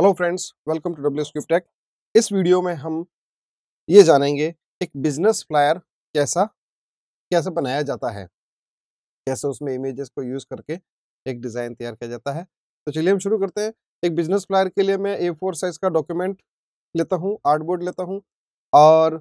hello friends welcome to W Scube Tech इस video में हम ये जानेंगे एक बिजनेस फ्लायर कैसा कैसे बनाया जाता है कैसे उसमें इमेजेस को यूज़ करके एक डिज़ाइन तैयार किया जाता है तो चलिए हम शुरू करते हैं एक बिजनेस फ्लायर के लिए मैं ए फोर साइज़ का डॉक्यूमेंट लेता हूँ आर्ट बोर्ड लेता हूँ और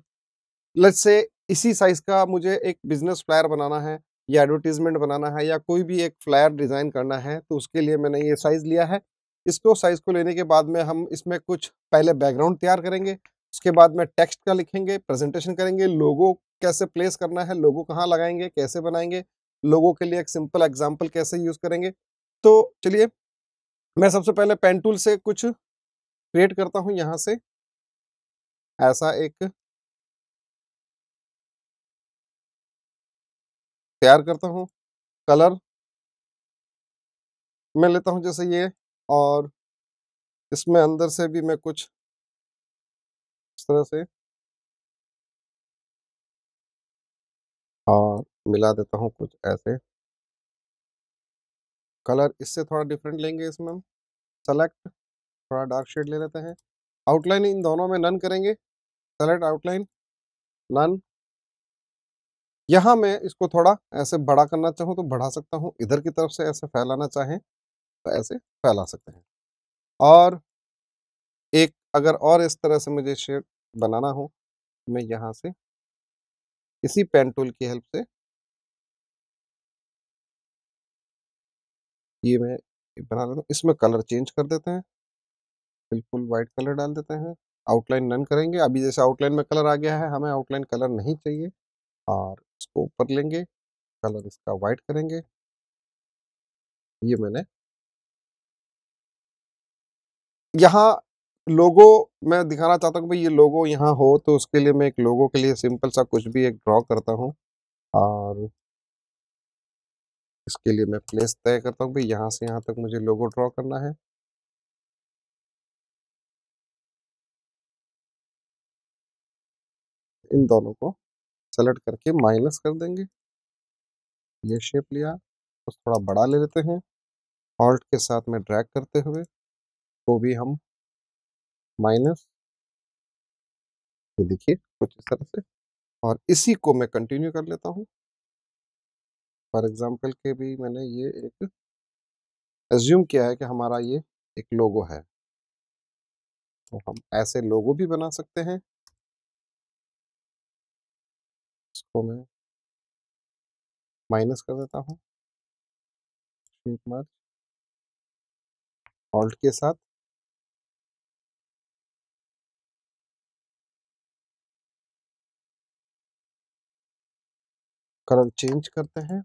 लट से इसी साइज़ का मुझे एक बिजनेस फ्लायर बनाना है या एडवर्टीजमेंट बनाना है या कोई भी एक फ्लायर डिज़ाइन करना है तो उसके लिए मैंने ये साइज़ लिया है इसको साइज को लेने के बाद में हम इसमें कुछ पहले बैकग्राउंड तैयार करेंगे उसके बाद में टेक्स्ट का लिखेंगे प्रेजेंटेशन करेंगे लोगो कैसे प्लेस करना है लोगो कहाँ लगाएंगे कैसे बनाएंगे लोगों के लिए एक सिंपल एग्जाम्पल कैसे यूज़ करेंगे तो चलिए मैं सबसे पहले पेन टूल से कुछ क्रिएट करता हूँ यहाँ से ऐसा एक तैयार करता हूँ कलर मैं लेता हूँ जैसे ये और इसमें अंदर से भी मैं कुछ इस तरह से और हाँ, मिला देता हूँ कुछ ऐसे कलर इससे थोड़ा डिफरेंट लेंगे इसमें हम सेलेक्ट थोड़ा डार्क शेड ले लेते हैं आउटलाइन इन दोनों में नन करेंगे सेलेक्ट आउटलाइन नन यहाँ मैं इसको थोड़ा ऐसे बड़ा करना चाहूँ तो बढ़ा सकता हूँ इधर की तरफ से ऐसे फैलाना चाहें ऐसे फैला सकते हैं और एक अगर और इस तरह से मुझे शेड बनाना हो मैं यहाँ से इसी पेन टूल की हेल्प से ये मैं बना लेता हूँ इसमें कलर चेंज कर देते हैं बिल्कुल वाइट कलर डाल देते हैं आउटलाइन नन करेंगे अभी जैसे आउटलाइन में कलर आ गया है हमें आउटलाइन कलर नहीं चाहिए और इसको ऊपर लेंगे कलर इसका वाइट करेंगे ये मैंने यहाँ लोगो मैं दिखाना चाहता हूँ भाई ये लोगो यहाँ हो तो उसके लिए मैं एक लोगो के लिए सिंपल सा कुछ भी एक ड्रॉ करता हूँ और इसके लिए मैं प्लेस तय करता हूँ भाई यहाँ से यहाँ तक मुझे लोगो ड्रॉ करना है इन दोनों को सेलेक्ट करके माइनस कर देंगे ये शेप लिया उस थोड़ा बड़ा ले लेते हैं ऑल्ट के साथ में ड्रैग करते हुए को भी हम माइनस लिखिए देखिए कुछ इस तरह से और इसी को मैं कंटिन्यू कर लेता हूँ फॉर एग्जांपल के भी मैंने ये एक एज्यूम किया है कि हमारा ये एक लोगो है तो हम ऐसे लोगो भी बना सकते हैं इसको मैं माइनस कर देता हूँ ऑल्ट के साथ कलर चेंज करते हैं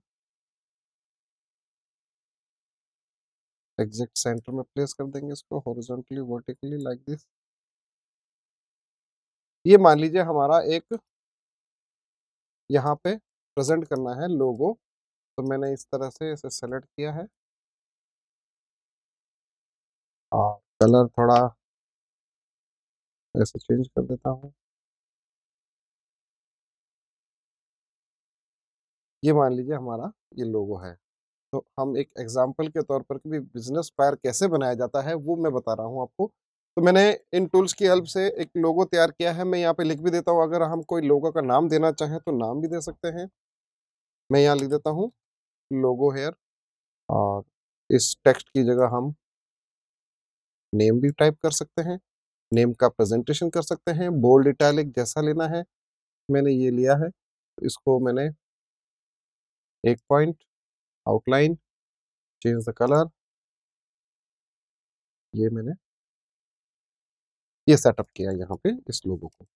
एग्जैक्ट सेंटर में प्लेस कर देंगे इसको हॉरिजॉन्टली वर्टिकली लाइक दिस ये मान लीजिए हमारा एक यहाँ पे प्रेजेंट करना है लोगो तो मैंने इस तरह से इसे सेलेक्ट किया है और कलर थोड़ा ऐसे चेंज कर देता हूँ ये मान लीजिए हमारा ये लोगो है तो हम एक एग्जाम्पल के तौर पर कि बिजनेस फायर कैसे बनाया जाता है वो मैं बता रहा हूँ आपको तो मैंने इन टूल्स की हेल्प से एक लोगो तैयार किया है मैं यहाँ पे लिख भी देता हूँ अगर हम कोई लोगो का नाम देना चाहें तो नाम भी दे सकते हैं मैं यहाँ लिख देता हूँ लोगो हेयर और इस टेक्स्ट की जगह हम नेम भी टाइप कर सकते हैं नेम का प्रेजेंटेशन कर सकते हैं बोल्ड इटैलिक जैसा लेना है मैंने ये लिया है इसको मैंने एक point outline change the colour ये मैंने ये सेटअप किया यहाँ पे इस लोगो को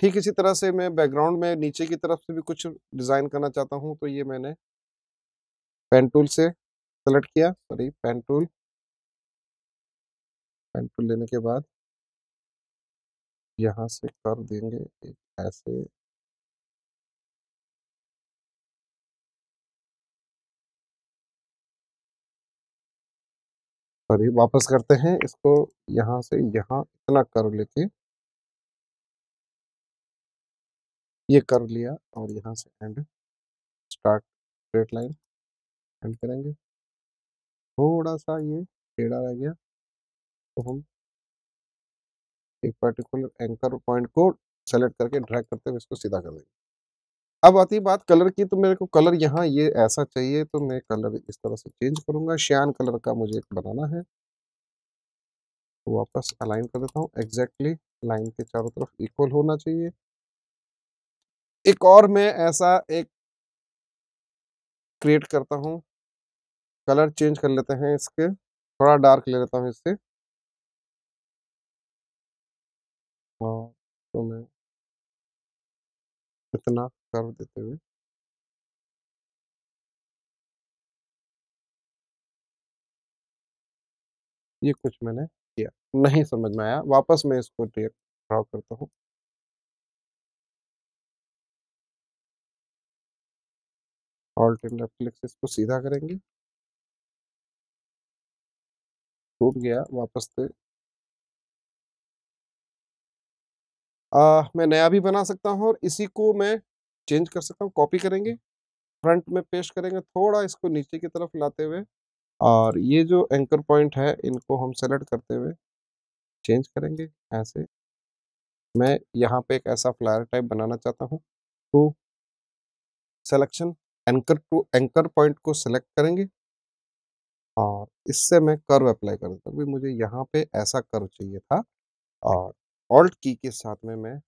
ठीक इसी तरह से मैं बैकग्राउंड में नीचे की तरफ से भी कुछ डिज़ाइन करना चाहता हूँ तो ये मैंने पेन टूल से सेलेक्ट किया sorry pen tool pen tool लेने के बाद यहाँ से कर देंगे ऐसे सॉरी वापस करते हैं इसको यहाँ से यहाँ इतना कर लेके ये कर लिया और यहाँ से and start straight line and करेंगे थोड़ा सा ये टेढ़ा रह गया तो हम एक पर्टिकुलर एंकर पॉइंट को सेलेक्ट करके ड्रैग करते हुए इसको सीधा कर देंगे अब आती बात कलर की तो मेरे को कलर यहाँ ये ऐसा चाहिए तो मैं कलर इस तरह से चेंज करूँगा श्यान कलर का मुझे एक बनाना है वापस अलाइन कर देता हूँ एग्जैक्टली लाइन के चारों तरफ इक्वल होना चाहिए एक और मैं ऐसा एक क्रिएट करता हूँ कलर चेंज कर लेते हैं इसके थोड़ा डार्क ले लेता हूँ इससे हाँ, तो मैं इतना कर देते हुए ये कुछ मैंने किया नहीं समझ में आया वापस मैं इसको ड्रॉ करता हूँ ऑल्ट एंड लेफ्ट क्लिक से इसको सीधा करेंगे टूट गया वापस से आ, मैं नया भी बना सकता हूँ और इसी को मैं चेंज कर सकता हूँ कॉपी करेंगे फ्रंट में पेश करेंगे थोड़ा इसको नीचे की तरफ लाते हुए और ये जो एंकर पॉइंट है इनको हम सेलेक्ट करते हुए चेंज करेंगे ऐसे मैं यहाँ पे एक ऐसा फ्लायर टाइप बनाना चाहता हूँ टू तो selection anchor to anchor point को सिलेक्ट करेंगे और इससे मैं कर्व अप्लाई कर देता हूँ मुझे यहाँ पे ऐसा कर्व चाहिए था और ऑल्ट की के साथ में मैं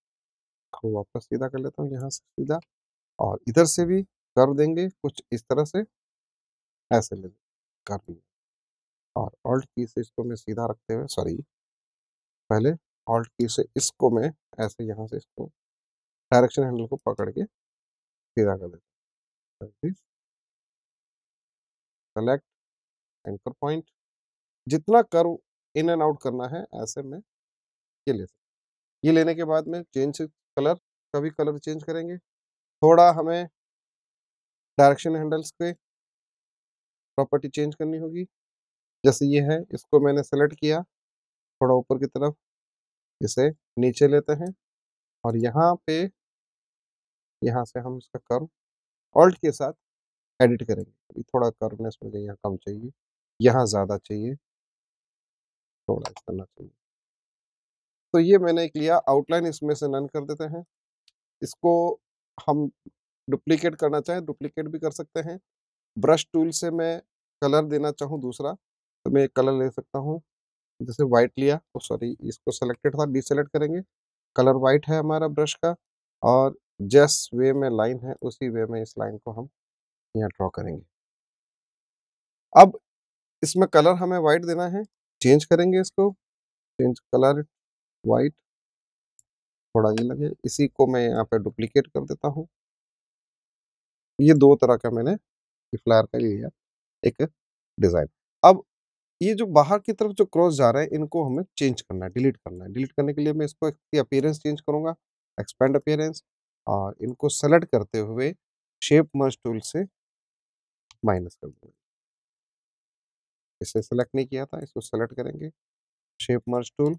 को वापस सीधा कर लेता हूँ यहाँ से सीधा और इधर से भी कर देंगे कुछ इस तरह से ऐसे ले कर दिए और ऑल्ट की से इसको मैं सीधा रखते हुए सॉरी पहले ऑल्ट की से इसको मैं ऐसे यहाँ से इसको डायरेक्शन हैंडल को पकड़ के सीधा कर देता हूँ सेलेक्ट एंकर पॉइंट जितना कर्व इन एंड आउट करना है ऐसे में ये ले सकता ये लेने के बाद में चेंज कलर का भी कलर चेंज करेंगे थोड़ा हमें डायरेक्शन हैंडल्स के प्रॉपर्टी चेंज करनी होगी जैसे ये है इसको मैंने सेलेक्ट किया थोड़ा ऊपर की तरफ इसे नीचे लेते हैं और यहाँ पे यहाँ से हम इसका कर्व ऑल्ट के साथ एडिट करेंगे थोड़ा कर्वनेस मुझे यहाँ कम चाहिए यहाँ ज़्यादा चाहिए थोड़ा इस तरह चाहिए तो ये मैंने एक लिया आउटलाइन इसमें से नन कर देते हैं इसको हम डुप्लीकेट करना चाहें डुप्लीकेट भी कर सकते हैं ब्रश टूल से मैं कलर देना चाहूँ दूसरा तो मैं एक कलर ले सकता हूँ जैसे वाइट लिया तो सॉरी इसको सेलेक्टेड था डिसलेक्ट करेंगे कलर वाइट है हमारा ब्रश का और जैस वे में लाइन है उसी वे में इस लाइन को हम यहाँ ड्रॉ करेंगे अब इसमें कलर हमें वाइट देना है चेंज करेंगे इसको चेंज कलर वाइट थोड़ा ये लगे इसी को मैं यहाँ पे डुप्लीकेट कर देता हूँ ये दो तरह का मैंने फ्लायर का लिया एक डिज़ाइन अब ये जो बाहर की तरफ जो क्रॉस जा रहे हैं इनको हमें चेंज करना है डिलीट करना है डिलीट करने के लिए मैं इसको अपेयरेंस चेंज करूँगा एक्सपेंड अपेयरेंस और इनको सेलेक्ट करते हुए शेप मर्ज टूल से माइनस कर दूंगा इसे सेलेक्ट नहीं किया था इसको सेलेक्ट करेंगे shape merge tool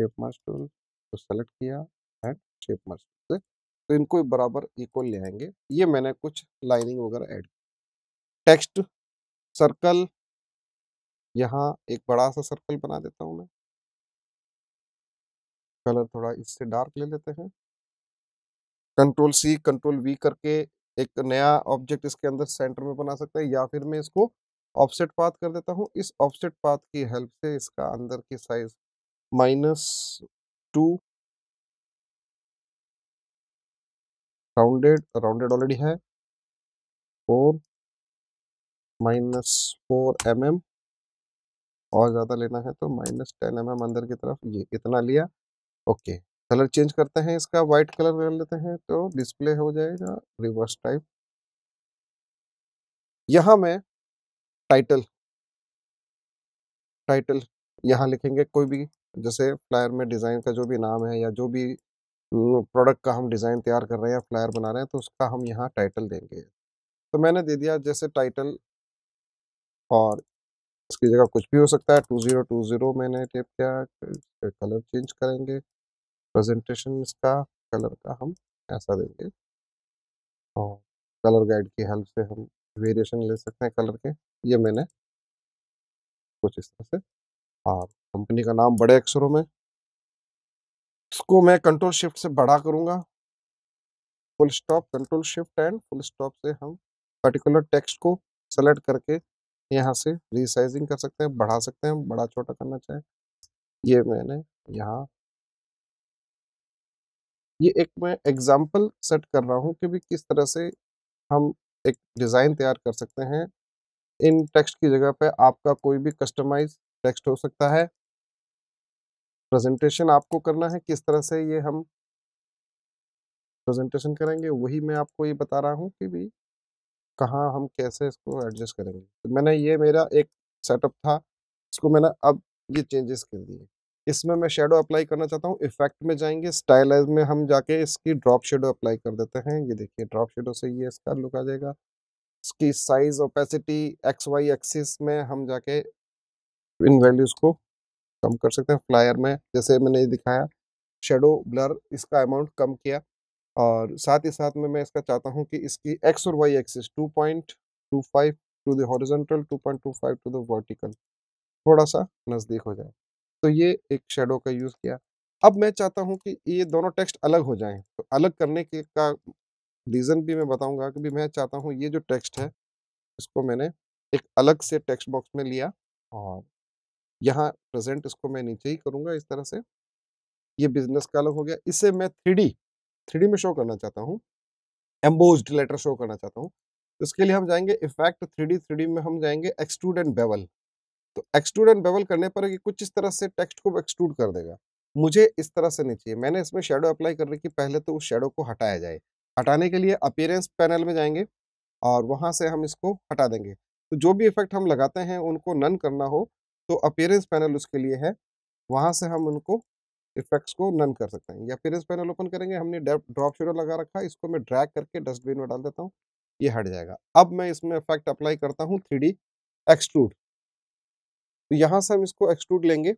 shape mass tool को सेलेक्ट किया एंड शेप मास से तो इनको बराबर इक्वल ले आएंगे ये मैंने कुछ लाइनिंग वगैरह ऐड टेक्स्ट सर्कल यहाँ एक बड़ा सा सर्कल बना देता हूँ मैं कलर थोड़ा इससे डार्क ले लेते हैं कंट्रोल सी कंट्रोल वी करके एक नया ऑब्जेक्ट इसके अंदर सेंटर में बना सकते हैं या फिर मैं इसको ऑफसेट पाथ कर देता हूँ इस ऑफसेट पाथ की हेल्प से इसका अंदर की size minus 2 rounded rounded already है 4 माइनस फोर एम एम और ज़्यादा लेना है तो माइनस टेन एम एम अंदर की तरफ ये इतना लिया ओके कलर चेंज करते हैं इसका वाइट कलर कर लेते हैं तो डिस्प्ले हो जाएगा रिवर्स टाइप यहाँ मैं टाइटल टाइटल यहाँ लिखेंगे कोई भी जैसे फ्लायर में डिज़ाइन का जो भी नाम है या जो भी प्रोडक्ट का हम डिज़ाइन तैयार कर रहे हैं या फ्लायर बना रहे हैं तो उसका हम यहाँ टाइटल देंगे तो मैंने दे दिया जैसे टाइटल और इसकी जगह कुछ भी हो सकता है टू ज़ीरो टू ज़ीरो मैंने टेप किया कलर चेंज करेंगे प्रेजेंटेशन इसका कलर का हम ऐसा देंगे और कलर गाइड की हेल्प से हम वेरिएशन ले सकते हैं कलर के ये मैंने कुछ इस तरह से हाँ कंपनी का नाम बड़े अक्षरों में इसको मैं कंट्रोल शिफ्ट से बड़ा करूँगा full stop control shift and full stop से हम पर्टिकुलर टेक्स्ट को सेलेक्ट करके यहाँ से रिसाइजिंग कर सकते हैं बढ़ा सकते हैं बड़ा छोटा करना चाहें ये मैंने यहाँ ये एक मैं एग्जाम्पल सेट कर रहा हूँ कि भी किस तरह से हम एक डिज़ाइन तैयार कर सकते हैं इन टेक्स्ट की जगह पे आपका कोई भी कस्टमाइज टेक्स्ट हो सकता है प्रेजेंटेशन आपको करना है किस तरह से ये हम प्रेजेंटेशन करेंगे वही मैं आपको ये बता रहा हूँ कि भी कहाँ हम कैसे इसको एडजस्ट करेंगे तो मैंने ये मेरा एक सेटअप था इसको मैंने अब ये चेंजेस कर दिए इसमें मैं शेडो अप्लाई करना चाहता हूँ इफेक्ट में जाएंगे स्टाइलाइज में हम जाके इसकी ड्रॉप शेडो अप्लाई कर देते हैं ये देखिए ड्रॉप शेडो से ये इसका लुक आ जाएगा इसकी size opacity X Y axis में हम जाके इन वैल्यूज़ को कम कर सकते हैं फ्लायर में जैसे मैंने दिखाया शेडो ब्लर इसका अमाउंट कम किया और साथ ही साथ में मैं इसका चाहता हूँ कि इसकी एक्स और Y axis 2.25 two five to horizontal to the vertical थोड़ा सा नज़दीक हो जाए तो ये एक शेडो का यूज़ किया अब मैं चाहता हूँ कि ये दोनों टेक्स्ट अलग हो जाएं तो अलग करने के का रीज़न भी मैं बताऊँगा कि भी मैं चाहता हूँ ये जो टेक्स्ट है इसको मैंने एक अलग से टेक्स्ट बॉक्स में लिया और यहाँ प्रेजेंट इसको मैं नीचे ही करूँगा इस तरह से ये बिजनेस का अलग हो गया इसे मैं थ्री डी में शो करना चाहता हूँ एम्बोज लेटर शो करना चाहता हूँ तो इसके लिए हम जाएंगे इफेक्ट थ्री डी में हम जाएंगे एक्सट्रूड एंड बेवल तो एक्सट्रूड एंड बेवल करने पर कि कुछ इस तरह से टेक्स्ट को एक्सट्रूड कर देगा मुझे इस तरह से नहीं चाहिए मैंने इसमें शेडो अप्लाई करने की पहले तो उस शेडो को हटाया जाए हटाने के लिए अपेयरेंस पैनल में जाएंगे और वहाँ से हम इसको हटा देंगे तो जो भी इफेक्ट हम लगाते हैं उनको नन करना हो तो अपेयरेंस पैनल उसके लिए है वहाँ से हम उनको इफेक्ट्स को नन कर सकते हैं या अपेयरेंस पैनल ओपन करेंगे हमने ड्रॉप शेडो लगा रखा है इसको मैं ड्रैग करके डस्टबिन में डाल देता हूँ ये हट जाएगा अब मैं इसमें इफेक्ट अप्लाई करता हूँ थ्री डी एक्सट्रूड तो यहाँ से हम इसको एक्सट्रूड लेंगे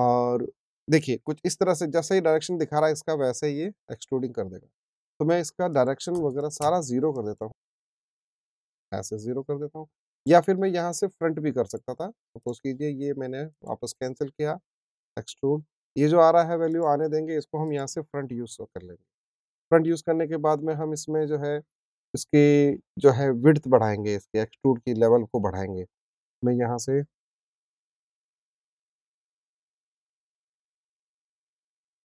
और देखिए कुछ इस तरह से जैसे ही डायरेक्शन दिखा रहा है इसका वैसे ही ये एक्सट्रूडिंग कर देगा तो मैं इसका डायरेक्शन वगैरह सारा ज़ीरो कर देता हूँ ऐसे ज़ीरो कर देता हूँ या फिर मैं यहाँ से फ्रंट भी कर सकता था सपोज कीजिए ये मैंने वापस कैंसिल किया एक्सट्रूड ये जो आ रहा है वैल्यू आने देंगे इसको हम यहाँ से फ्रंट यूज़ तो कर लेंगे फ्रंट यूज़ करने के बाद में हम इसमें जो है इसकी जो है विड्थ बढ़ाएंगे इसके एक्सट्रूड की लेवल को बढ़ाएंगे मैं यहाँ से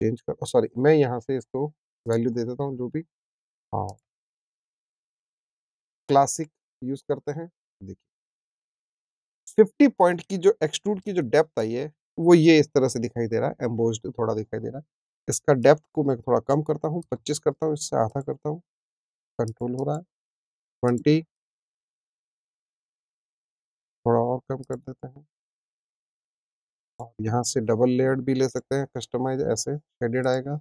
चेंज कर सॉरी मैं यहाँ से इसको वैल्यू दे देता हूँ जो भी हाँ क्लासिक यूज़ करते हैं देखिए फिफ्टी पॉइंट की जो एक्सट्रूड की जो डेप्थ आई है वो ये इस तरह से दिखाई दे रहा है एम्बोज थोड़ा दिखाई दे रहा है इसका डेप्थ को मैं थोड़ा कम करता हूँ पच्चीस करता हूँ इससे आधा करता हूँ कंट्रोल हो रहा है ट्वेंटी थोड़ा और कम कर देते हैं और यहाँ से डबल लेयर भी ले सकते हैं कस्टमाइज ऐसे शेडेड आएगा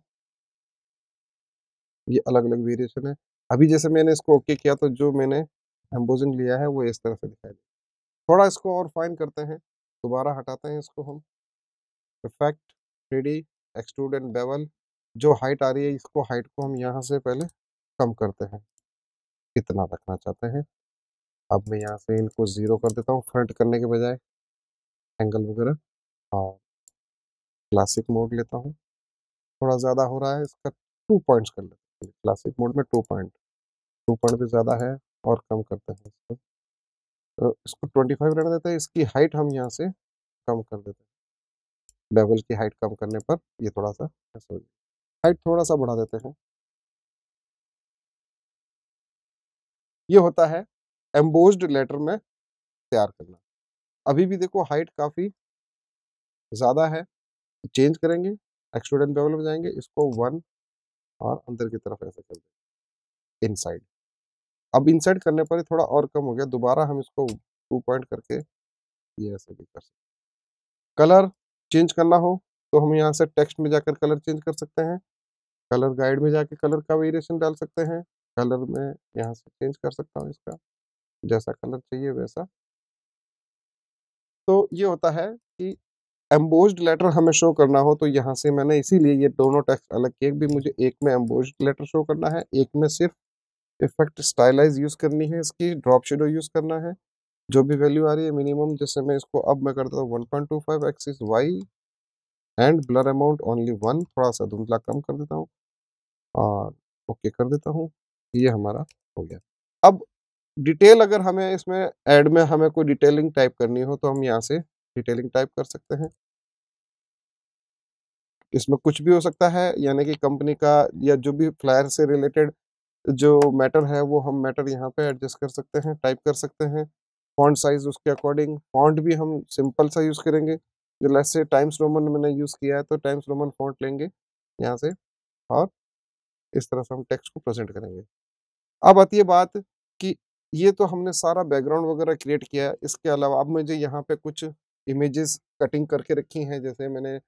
ये अलग अलग वेरिएशन है अभी जैसे मैंने इसको ओके किया तो जो मैंने एम्बोजिंग लिया है वो इस तरह से दिखाई दे थोड़ा इसको और फाइन करते हैं दोबारा हटाते हैं इसको हम effect three D extrude and bevel जो हाइट आ रही है इसको हाइट को हम यहाँ से पहले कम करते हैं कितना रखना चाहते हैं अब मैं यहाँ से इनको ज़ीरो कर देता हूँ फ्रंट करने के बजाय एंगल वगैरह और क्लासिक मोड लेता हूँ थोड़ा ज़्यादा हो रहा है इसका टू पॉइंट्स कर लेते हैं क्लासिक मोड में टू पॉइंट टू पॉइंट भी ज़्यादा है और कम करते हैं इसको इसको ट्वेंटी फाइव रहने देते हैं इसकी हाइट हम यहाँ से कम कर देते हैं बेवल की हाइट कम करने पर ये थोड़ा सा ऐसा हो जाए हाइट थोड़ा सा बढ़ा देते हैं ये होता है एम्बोस्ड लेटर में तैयार करना अभी भी देखो हाइट काफ़ी ज़्यादा है चेंज करेंगे एक्सटूडेंट बेवल में जाएंगे इसको वन और अंदर की तरफ ऐसे कर देंगे इनसाइड अब इंसर्ट करने पर थोड़ा और कम हो गया दोबारा हम इसको टू पॉइंट करके ये ऐसे भी कर सकते कलर चेंज करना हो तो हम यहाँ से टेक्स्ट में जाकर कलर चेंज कर सकते हैं कलर गाइड में जाके कलर का वेरिएशन डाल सकते हैं कलर में यहाँ से चेंज कर सकता हूँ इसका जैसा कलर चाहिए वैसा तो ये होता है कि एम्बोज लेटर हमें शो करना हो तो यहाँ से मैंने इसीलिए ये दोनों टेक्स्ट अलग किए भी मुझे एक में एम्बोज लेटर शो करना है एक में सिर्फ इफेक्ट स्टाइलाइज यूज़ करनी है इसकी ड्रॉप शेडो यूज़ करना है जो भी वैल्यू आ रही है मिनिमम जैसे मैं इसको अब मैं करता हूँ one point two five axis Y and blur amount only one थोड़ा सा धुंधला कम कर देता हूँ और ओके कर देता हूँ ये हमारा हो गया अब डिटेल अगर हमें इसमें एड में हमें कोई डिटेलिंग टाइप करनी हो तो हम यहाँ से डिटेलिंग टाइप कर सकते हैं इसमें कुछ भी हो सकता है यानी कि कंपनी का या जो भी फ्लायर से रिलेटेड जो मैटर है वो हम मैटर यहाँ पे एडजस्ट कर सकते हैं टाइप कर सकते हैं फॉन्ट साइज उसके अकॉर्डिंग फॉन्ट भी हम सिंपल सा यूज़ करेंगे जो लेस टाइम्स रोमन मैंने यूज़ किया है तो टाइम्स रोमन फॉन्ट लेंगे यहाँ से और इस तरह से हम टेक्स्ट को प्रेजेंट करेंगे अब आती है बात कि ये तो हमने सारा बैकग्राउंड वगैरह क्रिएट किया है इसके अलावा अब मुझे यहाँ पे कुछ इमेजेस कटिंग करके रखी हैं जैसे मैंने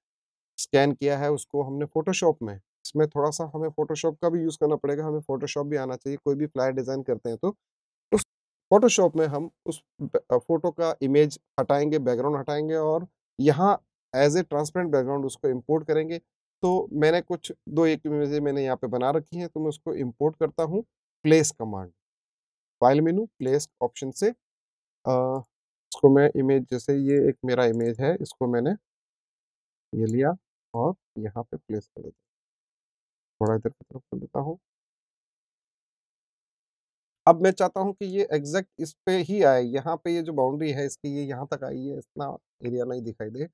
स्कैन किया है उसको हमने फोटोशॉप में इसमें थोड़ा सा हमें फोटोशॉप का भी यूज़ करना पड़ेगा हमें फोटोशॉप भी आना चाहिए कोई भी फ्लायर डिज़ाइन करते हैं तो उस फोटोशॉप में हम उस फोटो का इमेज हटाएंगे बैकग्राउंड हटाएंगे और यहाँ एज ए ट्रांसपेरेंट बैकग्राउंड उसको इम्पोर्ट करेंगे तो मैंने कुछ दो एक इमेजें मैंने यहाँ पर बना रखी हैं तो मैं उसको इम्पोर्ट करता हूँ place command file menu place option से आ, इसको मैं इमेज जैसे ये एक मेरा इमेज है इसको मैंने ये लिया और यहाँ पे प्लेस कर दिया थोड़ा इधर की तरफ कर देता हूँ अब मैं चाहता हूँ कि ये एग्जैक्ट इस पे ही आए यहाँ पे ये जो बाउंड्री है इसकी ये यहाँ तक आई है इतना एरिया नहीं दिखाई दे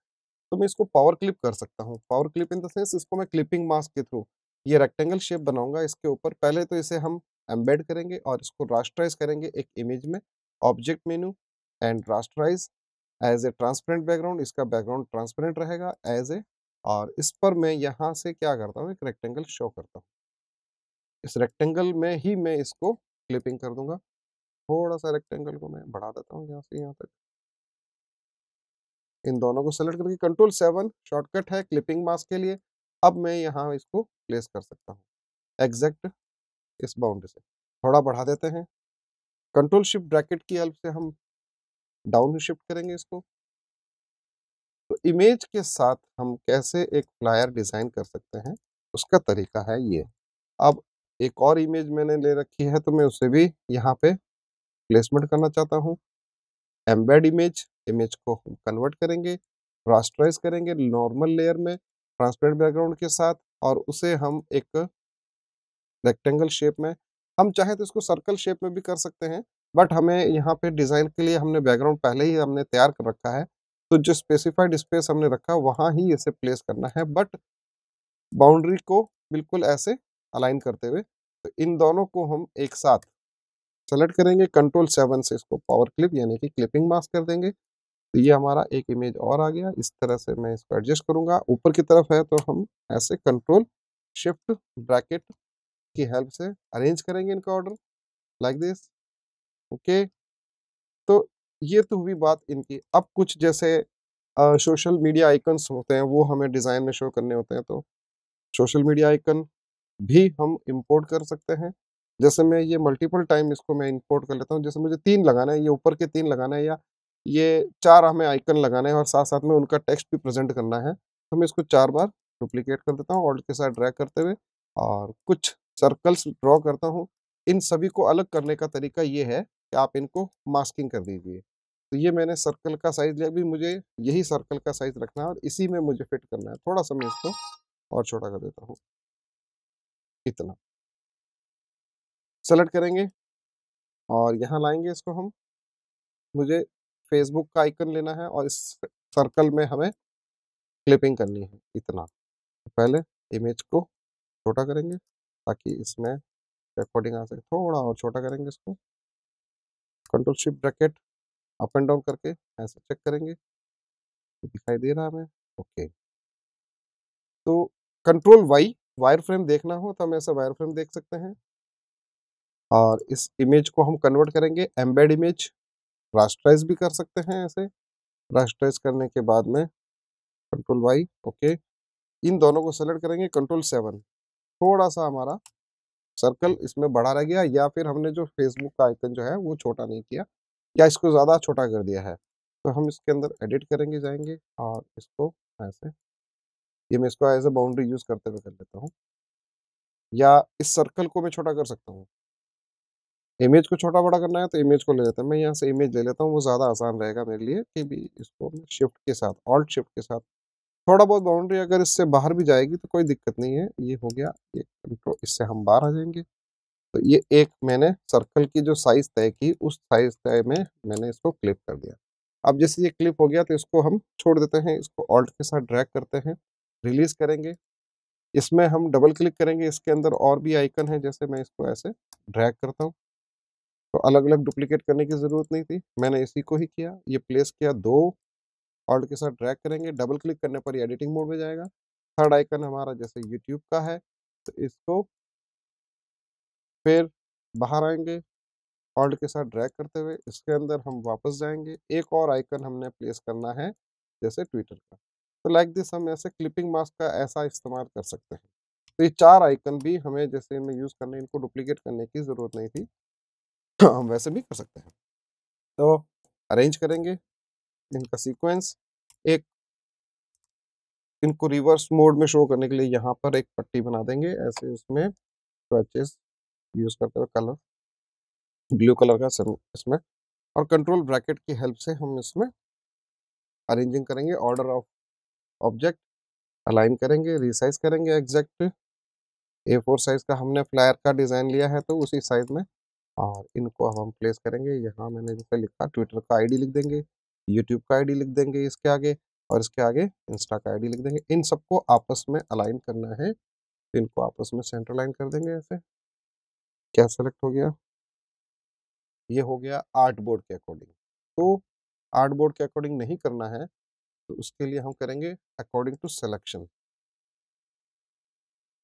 तो मैं इसको पावर क्लिप कर सकता हूँ power clip in the sense इसको मैं क्लिपिंग मास्क के थ्रू ये रेक्टेंगल शेप बनाऊंगा इसके ऊपर पहले तो इसे हम एम्बेड करेंगे और इसको रास्टराइज करेंगे एक इमेज में object menu and rasterize as a transparent background इसका बैकग्राउंड ट्रांसपेरेंट रहेगा एज ए और इस पर मैं यहाँ से क्या करता हूँ एक रेक्टेंगल शो करता हूँ इस रेक्टेंगल में ही मैं इसको क्लिपिंग कर दूंगा थोड़ा सा रेक्टेंगल को मैं बढ़ा देता हूँ यहाँ से यहाँ तक इन दोनों को सेलेक्ट करके कंट्रोल सेवन शॉर्टकट है क्लिपिंग मास्क के लिए अब मैं यहाँ इसको प्लेस कर सकता हूँ एग्जैक्ट इस बाउंड्री से थोड़ा बढ़ा देते हैं कंट्रोल शिफ्ट ब्रैकेट की हेल्प से हम डाउन शिफ्ट करेंगे इसको तो इमेज के साथ हम कैसे एक फ्लायर डिज़ाइन कर सकते हैं उसका तरीका है ये अब एक और इमेज मैंने ले रखी है तो मैं उसे भी यहाँ पे प्लेसमेंट करना चाहता हूँ एम्बेड इमेज इमेज को हम कन्वर्ट करेंगे रास्टराइज करेंगे नॉर्मल लेयर में ट्रांसपेरेंट बैकग्राउंड के साथ और उसे हम एक रेक्टेंगल शेप में हम चाहे तो इसको सर्कल शेप में भी कर सकते हैं बट हमें यहाँ पे डिज़ाइन के लिए हमने बैकग्राउंड पहले ही हमने तैयार कर रखा है तो जो स्पेसिफाइड स्पेस हमने रखा वहाँ ही इसे प्लेस करना है बट बाउंड्री को बिल्कुल ऐसे अलाइन करते हुए तो इन दोनों को हम एक साथ सेलेक्ट करेंगे कंट्रोल सेवन से इसको पावर क्लिप यानी कि क्लिपिंग मास्क कर देंगे तो ये हमारा एक इमेज और आ गया इस तरह से मैं इसको एडजस्ट करूँगा ऊपर की तरफ है तो हम ऐसे कंट्रोल शिफ्ट ब्रैकेट की हेल्प से अरेंज करेंगे इनका ऑर्डर लाइक दिस ओके तो ये तो हुई बात इनकी अब कुछ जैसे सोशल मीडिया आइकन्स होते हैं वो हमें डिज़ाइन में शो करने होते हैं तो सोशल मीडिया आइकन भी हम इंपोर्ट कर सकते हैं जैसे मैं ये मल्टीपल टाइम इसको मैं इंपोर्ट कर लेता हूँ जैसे मुझे तीन लगाना है ये ऊपर के तीन लगाना है या ये चार हमें आइकन लगाना है और साथ साथ में उनका टेक्स्ट भी प्रेजेंट करना है तो मैं इसको चार बार डुप्लीकेट कर देता हूँ ऑल्ट के साथ ड्रैग करते हुए और कुछ सर्कल्स ड्रॉ करता हूँ इन सभी को अलग करने का तरीका ये है कि आप इनको मास्किंग कर दीजिए तो ये मैंने सर्कल का साइज़ लिया अभी मुझे यही सर्कल का साइज़ रखना है और इसी में मुझे फिट करना है थोड़ा सा मैं इसको और छोटा कर देता हूँ इतना सेलेक्ट करेंगे और यहाँ लाएंगे इसको हम मुझे फेसबुक का आइकन लेना है और इस सर्कल में हमें क्लिपिंग करनी है इतना तो पहले इमेज को छोटा करेंगे ताकि इसमें रिकॉर्डिंग आ सके थोड़ा और छोटा करेंगे इसको control shift bracket up and down करके ऐसे चेक करेंगे दिखाई दे रहा हमें ओके तो कंट्रोल वाई वायर फ्रेम देखना हो तो हम ऐसा वायर फ्रेम देख सकते हैं और इस इमेज को हम कन्वर्ट करेंगे एम्बेड इमेज रास्टराइज भी कर सकते हैं ऐसे रास्टराइज करने के बाद में कंट्रोल वाई ओके इन दोनों को सेलेक्ट करेंगे कंट्रोल सेवन थोड़ा सा हमारा सर्कल इसमें बढ़ा रह गया या फिर हमने जो फेसबुक का आइकन जो है वो छोटा नहीं किया या इसको ज़्यादा छोटा कर दिया है तो हम इसके अंदर एडिट करेंगे जाएंगे और इसको ऐसे ये मैं इसको एज ए बाउंड्री यूज़ करते हुए कर लेता हूँ या इस सर्कल को मैं छोटा कर सकता हूँ इमेज को छोटा बड़ा करना है तो इमेज को ले लेता हूँ मैं यहाँ से इमेज ले लेता हूँ वो ज़्यादा आसान रहेगा मेरे लिए कि भी इसको मैं शिफ्ट के साथ ऑल्ट शिफ्ट के साथ थोड़ा बहुत बाउंड्री अगर इससे बाहर भी जाएगी तो कोई दिक्कत नहीं है ये हो गया ये कंट्रोल इससे हम बाहर आ जाएंगे तो ये एक मैंने सर्कल की जो साइज़ तय की उस साइज़ तय में मैंने इसको क्लिप कर दिया अब जैसे ये क्लिप हो गया तो इसको हम छोड़ देते हैं इसको ऑल्ट के साथ ड्रैग करते हैं रिलीज़ करेंगे इसमें हम डबल क्लिक करेंगे इसके अंदर और भी आइकन है जैसे मैं इसको ऐसे ड्रैग करता हूँ तो अलग अलग डुप्लीकेट करने की ज़रूरत नहीं थी मैंने इसी को ही किया ये प्लेस किया दो ऑल्ट के साथ ड्रैग करेंगे डबल क्लिक करने पर ये एडिटिंग मोड में जाएगा थर्ड आइकन हमारा जैसे यूट्यूब का है तो इसको फिर बाहर आएंगे ऑल्ट के साथ ड्रैग करते हुए इसके अंदर हम वापस जाएंगे एक और आइकन हमने प्लेस करना है जैसे ट्विटर का तो लाइक दिस हम ऐसे क्लिपिंग मास्क का ऐसा इस्तेमाल कर सकते हैं तो ये चार आइकन भी हमें जैसे इनमें यूज़ करने इनको डुप्लीकेट करने की ज़रूरत नहीं थी तो हम वैसे भी कर सकते हैं तो अरेंज करेंगे इनका सीक्वेंस एक इनको रिवर्स मोड में शो करने के लिए यहाँ पर एक पट्टी बना देंगे ऐसे उसमें स्क्रैचेस यूज़ करते हुए कलर ब्लू कलर का सर इसमें और कंट्रोल ब्रैकेट की हेल्प से हम इसमें अरेंजिंग करेंगे ऑर्डर ऑफ ऑब्जेक्ट अलाइन करेंगे रिसाइज करेंगे एग्जैक्ट ए फोर साइज़ का हमने फ्लायर का डिज़ाइन लिया है तो उसी साइज़ में और इनको अब हम प्लेस करेंगे यहाँ मैंने जैसे लिखा ट्विटर का आईडी लिख देंगे यूट्यूब का आईडी लिख देंगे इसके आगे और इसके आगे इंस्टा का आईडी लिख देंगे इन सबको आपस में अलाइन करना है इनको आपस में सेंटर लाइन कर देंगे ऐसे क्या सेलेक्ट हो गया ये हो गया आर्ट बोर्ड के अकॉर्डिंग तो आर्ट बोर्ड के अकॉर्डिंग नहीं करना है तो उसके लिए हम करेंगे अकॉर्डिंग टू सेलेक्शन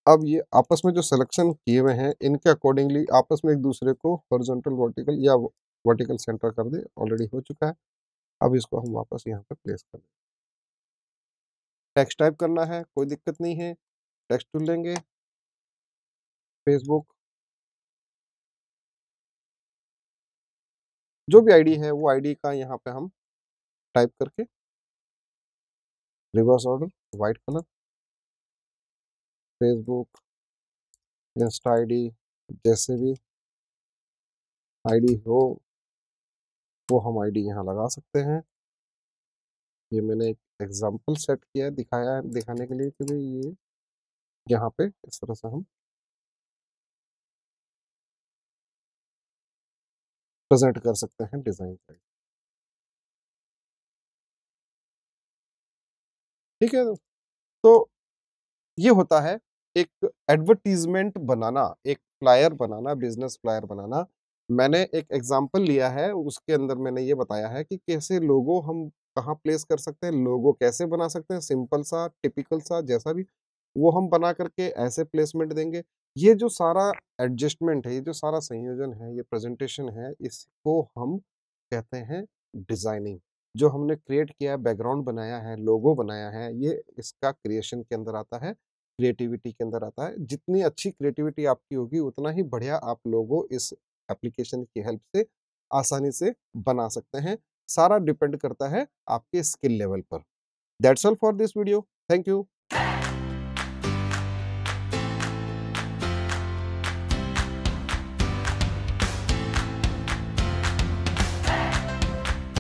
अब ये आपस में जो सिलेक्शन किए हुए हैं इनके अकॉर्डिंगली आपस में एक दूसरे को हॉरिजॉन्टल वर्टिकल या वर्टिकल सेंटर कर दे ऑलरेडी हो चुका है अब इसको हम वापस यहाँ पर प्लेस कर दें टेक्स्ट टाइप करना है कोई दिक्कत नहीं है टेक्स्ट चुन लेंगे फेसबुक जो भी आईडी है वो आईडी का यहाँ पे हम टाइप करके reverse order white colour Facebook Insta ID जैसे भी आईडी हो वो हम आईडी यहाँ लगा सकते हैं ये मैंने एक एग्जांपल सेट किया है दिखाया दिखाने के लिए कि भाई ये यहाँ पे इस तरह से हम प्रेजेंट कर सकते हैं डिज़ाइन साइड ठीक है तो ये होता है एक एडवर्टीजमेंट बनाना एक फ्लायर बनाना बिजनेस फ्लायर बनाना मैंने एक एग्जाम्पल लिया है उसके अंदर मैंने ये बताया है कि कैसे लोगो हम कहाँ प्लेस कर सकते हैं लोगो कैसे बना सकते हैं सिंपल सा टिपिकल सा जैसा भी वो हम बना करके ऐसे प्लेसमेंट देंगे ये जो सारा एडजस्टमेंट है ये जो सारा संयोजन है ये प्रेजेंटेशन है इसको हम कहते हैं डिज़ाइनिंग जो हमने क्रिएट किया है बैकग्राउंड बनाया है लोगो बनाया है ये इसका क्रिएशन के अंदर आता है क्रिएटिविटी के अंदर आता है जितनी अच्छी क्रिएटिविटी आपकी होगी उतना ही बढ़िया आप लोगो इस एप्लीकेशन की हेल्प से आसानी से बना सकते हैं सारा डिपेंड करता है आपके स्किल लेवल पर that's all for this video thank you